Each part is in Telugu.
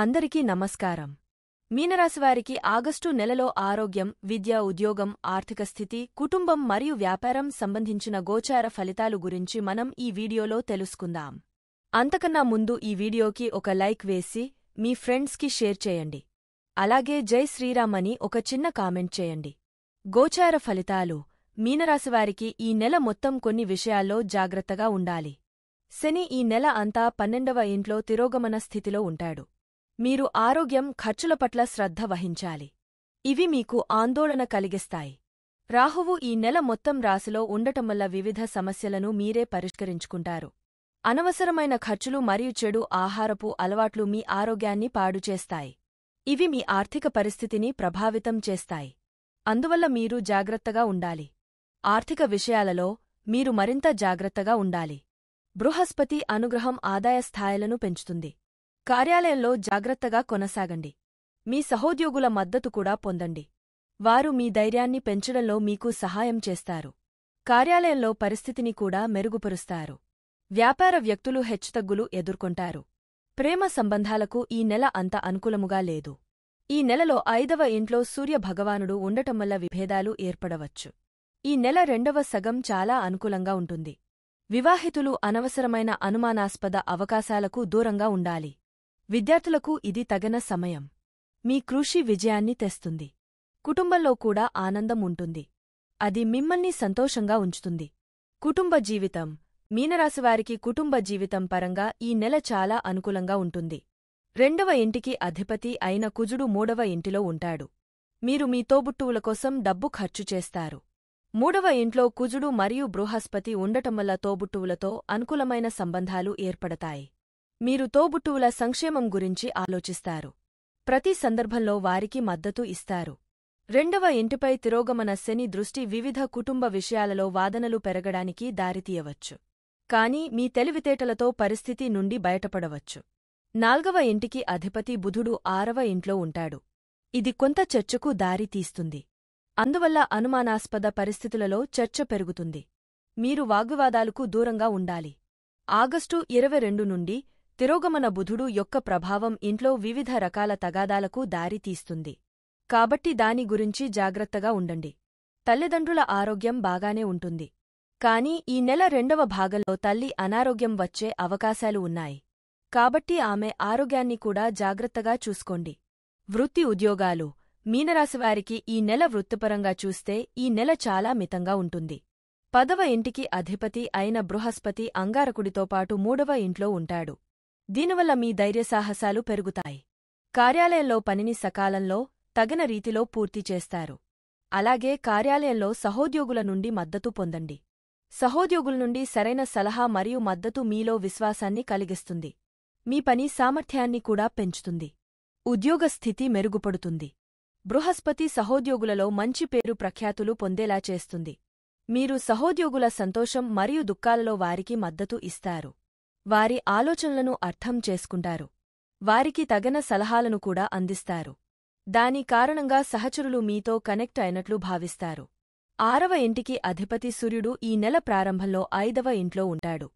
అందరికీ నమస్కారం మీనరాశివారికి ఆగస్టు నెలలో ఆరోగ్యం విద్య ఉద్యోగం ఆర్థిక స్థితి కుటుంబం మరియు వ్యాపారం సంబంధించిన గోచార ఫలితాలు గురించి మనం ఈ వీడియోలో తెలుసుకుందాం అంతకన్నా ముందు ఈ వీడియోకి ఒక లైక్ వేసి మీ ఫ్రెండ్స్కి షేర్ చేయండి అలాగే జై శ్రీరామ్ అని ఒక చిన్న కామెంట్ చేయండి గోచార ఫలితాలు మీనరాశివారికి ఈ నెల మొత్తం కొన్ని విషయాల్లో జాగ్రత్తగా ఉండాలి శని ఈ నెల అంతా పన్నెండవ ఇంట్లో తిరోగమన స్థితిలో ఉంటాడు మీరు ఆరోగ్యం ఖర్చుల పట్ల శ్రద్ధ వహించాలి ఇవి మీకు ఆందోళన కలిగిస్తాయి రాహువు ఈ నెల మొత్తం రాశిలో ఉండటం వల్ల వివిధ సమస్యలను మీరే పరిష్కరించుకుంటారు అనవసరమైన ఖర్చులు మరియు చెడు ఆహారపు అలవాట్లు మీ ఆరోగ్యాన్ని పాడుచేస్తాయి ఇవి మీ ఆర్థిక పరిస్థితిని ప్రభావితం చేస్తాయి అందువల్ల మీరు జాగ్రత్తగా ఉండాలి ఆర్థిక విషయాలలో మీరు మరింత జాగ్రత్తగా ఉండాలి బృహస్పతి అనుగ్రహం ఆదాయ స్థాయిలను పెంచుతుంది కార్యాలయంలో జాగ్రత్తగా కొనసాగండి మీ సహోద్యోగుల మద్దతు కూడా పొందండి వారు మీ ధైర్యాన్ని పెంచడంలో మీకు సహాయం చేస్తారు కార్యాలయంలో పరిస్థితిని కూడా మెరుగుపరుస్తారు వ్యాపార వ్యక్తులు హెచ్చుతగ్గులు ఎదుర్కొంటారు ప్రేమ సంబంధాలకు ఈ నెల అంత అనుకూలముగా లేదు ఈ నెలలో ఐదవ ఇంట్లో సూర్య భగవానుడు ఉండటం వల్ల విభేదాలు ఏర్పడవచ్చు ఈ నెల రెండవ సగం చాలా అనుకూలంగా ఉంటుంది వివాహితులు అనవసరమైన అనుమానాస్పద అవకాశాలకు దూరంగా ఉండాలి విద్యార్థులకు ఇది తగన సమయం మీ కృషి విజయాన్ని తెస్తుంది కుటుంబంలో కూడా ఆనందం ఉంటుంది అది మిమ్మల్ని సంతోషంగా ఉంచుతుంది కుటుంబ జీవితం మీనరాశివారికి కుటుంబ జీవితం పరంగా ఈ నెల చాలా అనుకూలంగా ఉంటుంది రెండవ ఇంటికి అధిపతి అయిన కుజుడు మూడవ ఇంటిలో ఉంటాడు మీరు మీ తోబుట్టువుల కోసం డబ్బు ఖర్చు చేస్తారు మూడవ ఇంట్లో కుజుడు మరియు బృహస్పతి ఉండటం వల్ల తోబుట్టువులతో అనుకూలమైన సంబంధాలు ఏర్పడతాయి మీరు తోబుట్టువుల సంక్షేమం గురించి ఆలోచిస్తారు ప్రతి సందర్భంలో వారికి మద్దతు ఇస్తారు రెండవ ఇంటిపై తిరోగమన శని దృష్టి వివిధ కుటుంబ విషయాలలో వాదనలు పెరగడానికి దారితీయవచ్చు కాని మీ తెలివితేటలతో పరిస్థితి నుండి బయటపడవచ్చు నాల్గవ ఇంటికి అధిపతి బుధుడు ఆరవ ఇంట్లో ఉంటాడు ఇది కొంత చర్చకు దారితీస్తుంది అందువల్ల అనుమానాస్పద పరిస్థితులలో చర్చ పెరుగుతుంది మీరు వాగ్వివాదాలకు దూరంగా ఉండాలి ఆగస్టు ఇరవై రెండు నుండి తిరోగమన బుధుడు యొక్క ప్రభావం ఇంట్లో వివిధ రకాల తగాదాలకు దారితీస్తుంది కాబట్టి దాని గురించి జాగ్రత్తగా ఉండండి తల్లిదండ్రుల ఆరోగ్యం బాగానే ఉంటుంది కాని ఈ నెల రెండవ భాగంలో తల్లి అనారోగ్యం వచ్చే అవకాశాలు ఉన్నాయి కాబట్టి ఆమె ఆరోగ్యాన్ని కూడా జాగ్రత్తగా చూసుకోండి వృత్తి ఉద్యోగాలు మీనరాశివారికి ఈ నెల వృత్తిపరంగా చూస్తే ఈ నెల చాలా మితంగా ఉంటుంది పదవ ఇంటికి అధిపతి అయిన బృహస్పతి అంగారకుడితో పాటు మూడవ ఇంట్లో ఉంటాడు దీనివల్ల మీ ధైర్యసాహసాలు పెరుగుతాయి కార్యాలయంలో పనిని సకాలంలో తగిన రీతిలో పూర్తి చేస్తారు అలాగే కార్యాలయంలో సహోద్యోగుల నుండి మద్దతు పొందండి సహోద్యోగుల నుండి సరైన సలహా మరియు మద్దతు మీలో విశ్వాసాన్ని కలిగిస్తుంది మీ పని సామర్థ్యాన్ని కూడా పెంచుతుంది ఉద్యోగ స్థితి మెరుగుపడుతుంది బృహస్పతి సహోద్యోగులలో మంచి పేరు ప్రఖ్యాతులు పొందేలా చేస్తుంది మీరు సహోద్యోగుల సంతోషం మరియు దుఃఖాలలో వారికి మద్దతు ఇస్తారు వారి ఆలోచనలను అర్థం చేసుకుంటారు వారికి తగన సలహాలను కూడా అందిస్తారు దాని కారణంగా సహచరులు మీతో కనెక్ట్ అయినట్లు భావిస్తారు ఆరవ ఇంటికి అధిపతి సూర్యుడు ఈ నెల ప్రారంభంలో ఐదవ ఇంట్లో ఉంటాడు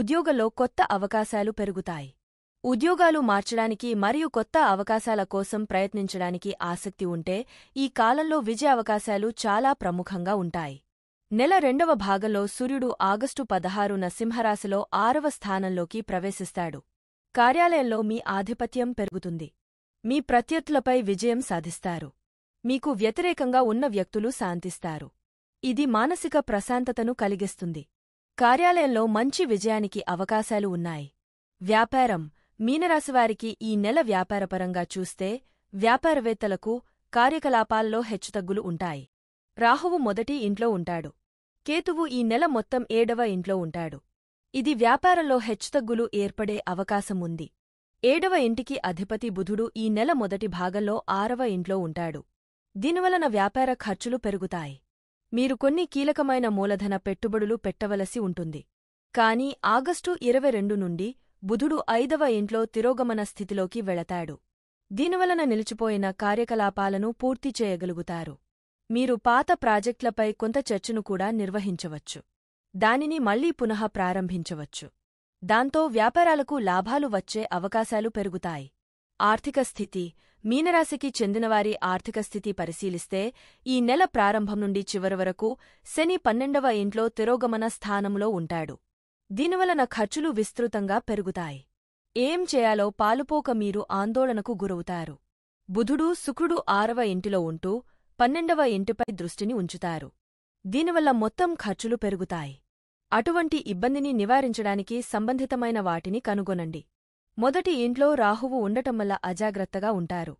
ఉద్యోగంలో కొత్త అవకాశాలు పెరుగుతాయి ఉద్యోగాలు మార్చడానికి మరియు కొత్త అవకాశాల కోసం ప్రయత్నించడానికి ఆసక్తి ఉంటే ఈ కాలంలో విజయ అవకాశాలు చాలా ప్రముఖంగా ఉంటాయి నెల రెండవ భాగంలో సూర్యుడు ఆగస్టు పదహారున సింహరాశిలో ఆరవ స్థానంలోకి ప్రవేశిస్తాడు కార్యాలయంలో మీ ఆధిపత్యం పెరుగుతుంది మీ ప్రత్యర్థులపై విజయం సాధిస్తారు మీకు వ్యతిరేకంగా ఉన్న వ్యక్తులు శాంతిస్తారు ఇది మానసిక ప్రశాంతతను కలిగిస్తుంది కార్యాలయంలో మంచి విజయానికి అవకాశాలు ఉన్నాయి వ్యాపారం మీనరాశివారికి ఈ నెల వ్యాపారపరంగా చూస్తే వ్యాపారవేత్తలకు కార్యకలాపాల్లో హెచ్చుతగ్గులు ఉంటాయి రాహువు మొదటి ఇంట్లో ఉంటాడు కేతువు ఈ నెల మొత్తం ఏడవ ఇంట్లో ఉంటాడు ఇది వ్యాపారంలో హెచ్చుతగ్గులు ఏర్పడే అవకాశముంది ఏడవ ఇంటికి అధిపతి బుధుడు ఈ నెల మొదటి భాగంలో ఆరవ ఇంట్లో ఉంటాడు దీనివలన వ్యాపార ఖర్చులు పెరుగుతాయి మీరు కొన్ని కీలకమైన మూలధన పెట్టుబడులు పెట్టవలసి ఉంటుంది కాని ఆగస్టు ఇరవై రెండు నుండి బుధుడు ఐదవ ఇంట్లో తిరోగమన స్థితిలోకి వెళతాడు దీనివలన నిలిచిపోయిన కార్యకలాపాలను పూర్తి చేయగలుగుతారు మీరు పాత ప్రాజెక్టులపై కొంత చర్చను కూడా నిర్వహించవచ్చు దానిని మళ్లీ పునః ప్రారంభించవచ్చు దాంతో వ్యాపారాలకు లాభాలు వచ్చే అవకాశాలు పెరుగుతాయి ఆర్థిక స్థితి మీనరాశికి చెందినవారి ఆర్థిక స్థితి పరిశీలిస్తే ఈ నెల ప్రారంభం నుండి చివరి వరకు శని పన్నెండవ ఇంట్లో తిరోగమన స్థానంలో ఉంటాడు దీనివలన ఖర్చులు విస్తృతంగా పెరుగుతాయి ఏం చేయాలో పాలుపోక మీరు ఆందోళనకు గురవుతారు బుధుడు శుక్రుడు ఆరవ ఇంటిలో ఉంటూ పన్నెండవ ఇంటిపై దృష్టిని ఉంచుతారు దీనివల్ల మొత్తం ఖర్చులు పెరుగుతాయి అటువంటి ఇబ్బందిని నివారించడానికి సంబంధితమైన వాటిని కనుగొనండి మొదటి ఇంట్లో రాహువు ఉండటం వల్ల అజాగ్రత్తగా ఉంటారు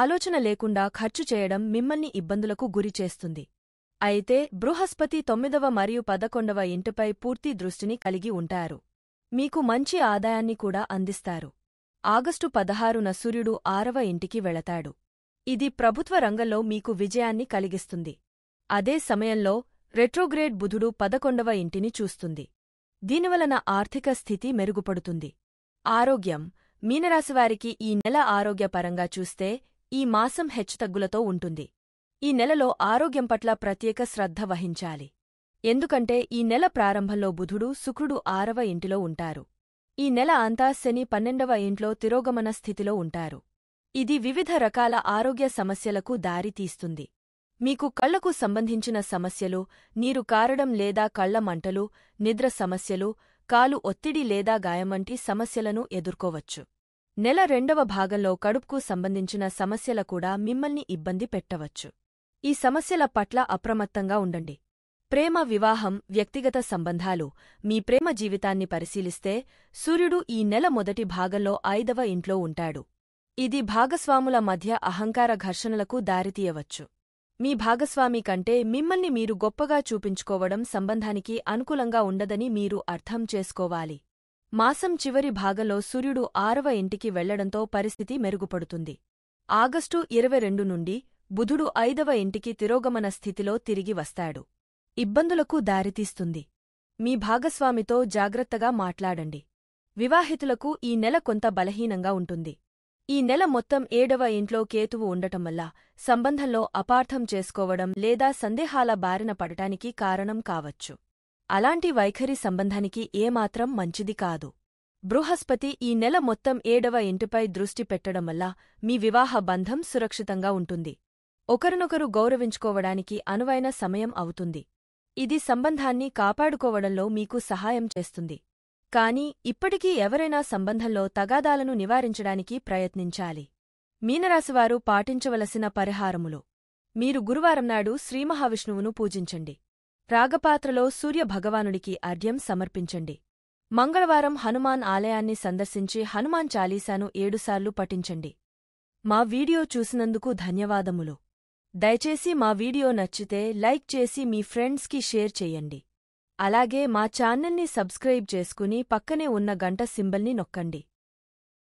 ఆలోచన లేకుండా ఖర్చు చేయడం మిమ్మల్ని ఇబ్బందులకు గురిచేస్తుంది అయితే బృహస్పతి తొమ్మిదవ మరియు పదకొండవ ఇంటిపై పూర్తి దృష్టిని కలిగి ఉంటారు మీకు మంచి ఆదాయాన్ని కూడా అందిస్తారు ఆగస్టు పదహారున సూర్యుడు ఆరవ ఇంటికి వెళతాడు ఇది ప్రభుత్వ రంగంలో మీకు విజయాన్ని కలిగిస్తుంది అదే సమయంలో రెట్రోగ్రేడ్ బుధుడు పదకొండవ ఇంటిని చూస్తుంది దీనివలన ఆర్థిక స్థితి మెరుగుపడుతుంది ఆరోగ్యం మీనరాశివారికి ఈ నెల ఆరోగ్యపరంగా చూస్తే ఈ మాసం హెచ్చుతగ్గులతో ఉంటుంది ఈ నెలలో ఆరోగ్యం పట్ల ప్రత్యేక శ్రద్ధ వహించాలి ఎందుకంటే ఈ నెల ప్రారంభంలో బుధుడు శుక్రుడు ఆరవ ఇంటిలో ఉంటారు ఈ నెల అంతా శని పన్నెండవ ఇంట్లో తిరోగమన స్థితిలో ఉంటారు ఇది వివిధ రకాల ఆరోగ్య సమస్యలకు దారితీస్తుంది మీకు కళ్లకు సంబంధించిన సమస్యలు నీరు కారడం లేదా కళ్ల మంటలు నిద్ర సమస్యలు కాలు ఒత్తిడి లేదా గాయమంటి సమస్యలను ఎదుర్కోవచ్చు నెల రెండవ భాగంలో కడుపుకు సంబంధించిన సమస్యల కూడా మిమ్మల్ని ఇబ్బంది పెట్టవచ్చు ఈ సమస్యల పట్ల అప్రమత్తంగా ఉండండి ప్రేమ వివాహం వ్యక్తిగత సంబంధాలు మీ ప్రేమ జీవితాన్ని పరిశీలిస్తే సూర్యుడు ఈ నెల మొదటి భాగంలో ఐదవ ఇంట్లో ఉంటాడు ఇది భాగస్వాముల మధ్య అహంకార ఘర్షణలకు దారితీయవచ్చు మీ భాగస్వామి కంటే మిమ్మల్ని మీరు గొప్పగా చూపించుకోవడం సంబంధానికి అనుకూలంగా ఉండదని మీరు అర్థం చేసుకోవాలి మాసం చివరి భాగంలో సూర్యుడు ఆరవ ఇంటికి వెళ్లడంతో పరిస్థితి మెరుగుపడుతుంది ఆగస్టు ఇరవై రెండు నుండి బుధుడు ఐదవ ఇంటికి తిరోగమన స్థితిలో తిరిగి వస్తాడు ఇబ్బందులకు దారితీస్తుంది మీ భాగస్వామితో జాగ్రత్తగా మాట్లాడండి వివాహితులకు ఈ నెల కొంత బలహీనంగా ఉంటుంది ఈ నెల మొత్తం ఏడవ ఇంట్లో కేతువు ఉండటం వల్ల సంబంధంలో అపార్థం చేసుకోవడం లేదా సందేహాల బారిన పడటానికి కారణం కావచ్చు అలాంటి వైఖరి సంబంధానికి ఏమాత్రం మంచిది కాదు బృహస్పతి ఈ నెల మొత్తం ఏడవ ఇంటిపై దృష్టి పెట్టడం వల్ల మీ వివాహ బంధం సురక్షితంగా ఉంటుంది ఒకరినొకరు గౌరవించుకోవడానికి అనువైన సమయం అవుతుంది ఇది సంబంధాన్ని కాపాడుకోవడంలో మీకు సహాయం చేస్తుంది కానీ ఇప్పటికీ ఎవరైనా సంబంధంలో తగాదాలను నివారించడానికి ప్రయత్నించాలి మీనరాశివారు పాటించవలసిన పరిహారములు మీరు గురువారం నాడు శ్రీమహావిష్ణువును పూజించండి రాగపాత్రలో సూర్యభగవానుడికి అర్ఘ్యం సమర్పించండి మంగళవారం హనుమాన్ ఆలయాన్ని సందర్శించి హనుమాన్ చాలీసాను ఏడుసార్లు పఠించండి మా వీడియో చూసినందుకు ధన్యవాదములు దయచేసి మా వీడియో నచ్చితే లైక్ చేసి మీ ఫ్రెండ్స్కి షేర్ చేయండి అలాగే మా ఛానల్ని సబ్స్క్రైబ్ చేసుకుని పక్కనే ఉన్న గంట సింబల్ని నొక్కండి